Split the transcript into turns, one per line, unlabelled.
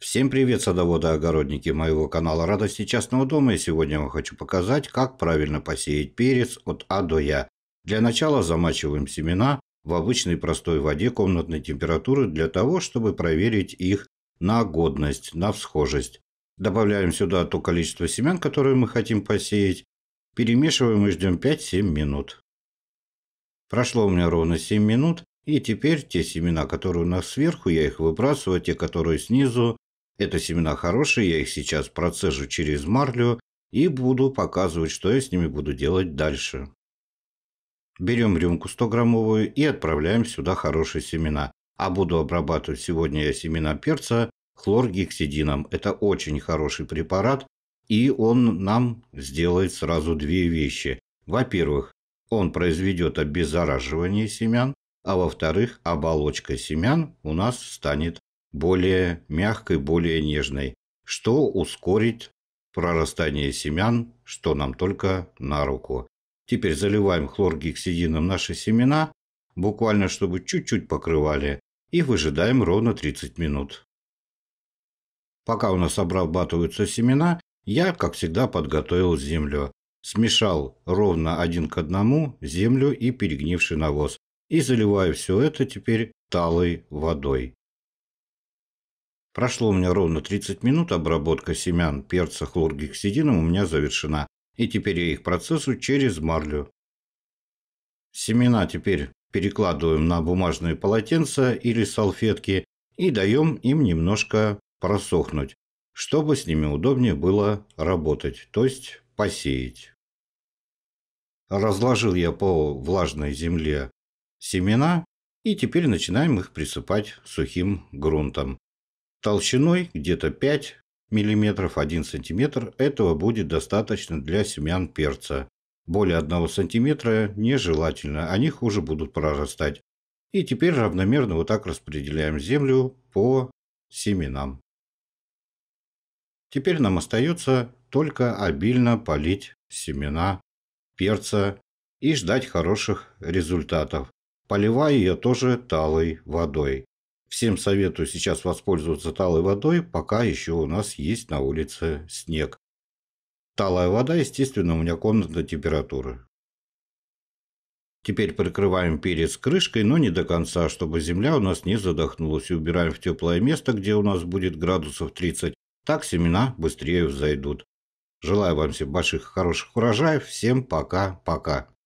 Всем привет, садоводы-огородники моего канала Радости Частного Дома. И сегодня я хочу показать, как правильно посеять перец от А до Я. Для начала замачиваем семена в обычной простой воде комнатной температуры для того, чтобы проверить их на годность, на всхожесть. Добавляем сюда то количество семян, которые мы хотим посеять. Перемешиваем и ждем 5-7 минут. Прошло у меня ровно 7 минут. И теперь те семена, которые у нас сверху, я их выбрасываю, а те, которые снизу, это семена хорошие, я их сейчас процежу через марлю и буду показывать, что я с ними буду делать дальше. Берем рюмку 100-граммовую и отправляем сюда хорошие семена. А буду обрабатывать сегодня я семена перца хлоргексидином. Это очень хороший препарат, и он нам сделает сразу две вещи. Во-первых, он произведет обеззараживание семян, а во-вторых, оболочка семян у нас станет более мягкой, более нежной, что ускорит прорастание семян, что нам только на руку. Теперь заливаем хлоргексидином наши семена, буквально чтобы чуть-чуть покрывали, и выжидаем ровно 30 минут. Пока у нас обрабатываются семена, я, как всегда, подготовил землю. Смешал ровно один к одному землю и перегнивший навоз. И заливаю все это теперь талой водой. Прошло у меня ровно 30 минут, обработка семян перца хлоргексидином у меня завершена, и теперь я их процессу через марлю. Семена теперь перекладываем на бумажные полотенца или салфетки и даем им немножко просохнуть, чтобы с ними удобнее было работать, то есть посеять. Разложил я по влажной земле семена и теперь начинаем их присыпать сухим грунтом. Толщиной где-то 5 мм 1 см этого будет достаточно для семян перца. Более 1 см нежелательно, а они хуже будут прорастать. И теперь равномерно вот так распределяем землю по семенам. Теперь нам остается только обильно полить семена перца и ждать хороших результатов. Поливаю я тоже талой водой. Всем советую сейчас воспользоваться талой водой, пока еще у нас есть на улице снег. Талая вода, естественно, у меня комнатной температуры. Теперь прикрываем перец крышкой, но не до конца, чтобы земля у нас не задохнулась, и убираем в теплое место, где у нас будет градусов 30. Так семена быстрее взойдут. Желаю вам всем больших хороших урожаев. Всем пока-пока.